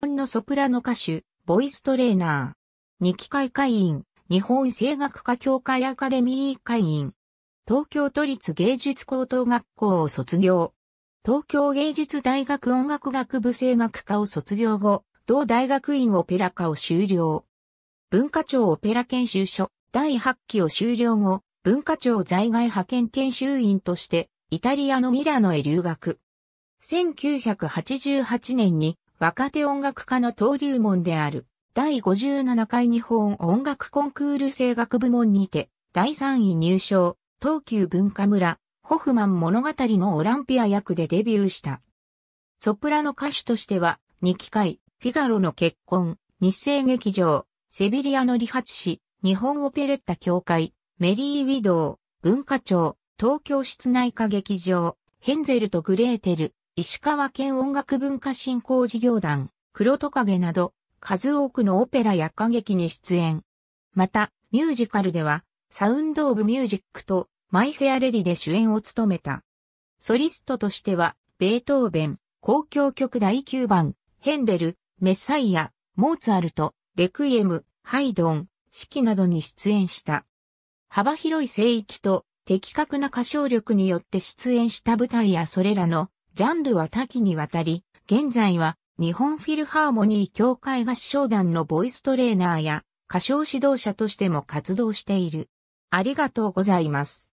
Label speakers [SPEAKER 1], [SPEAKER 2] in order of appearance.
[SPEAKER 1] 本のソプラノ歌手、ボイストレーナー。二期会会員、日本声楽家協会アカデミー会員。東京都立芸術高等学校を卒業。東京芸術大学音楽学部声楽科を卒業後、同大学院オペラ科を修了。文化庁オペラ研修所第8期を修了後、文化庁在外派遣研修員として、イタリアのミラノへ留学。1988年に若手音楽家の登竜門である、第57回日本音楽コンクール声楽部門にて、第3位入賞、東急文化村、ホフマン物語のオランピア役でデビューした。ソプラノ歌手としては、2機会、フィガロの結婚、日生劇場、セビリアの理髪師、日本オペレッタ協会、メリー・ウィドウ、文化庁、東京室内歌劇場、ヘンゼルとグレーテル、石川県音楽文化振興事業団、黒トカゲなど、数多くのオペラや歌劇に出演。また、ミュージカルでは、サウンド・オブ・ミュージックと、マイ・フェア・レディで主演を務めた。ソリストとしては、ベートーベン、公共曲第9番、ヘンデル、メサイア、モーツァルト、レクイエム、ハイドン、式などに出演した。幅広い聖域と的確な歌唱力によって出演した舞台やそれらのジャンルは多岐にわたり、現在は日本フィルハーモニー協会合唱団のボイストレーナーや歌唱指導者としても活動している。ありがとうございます。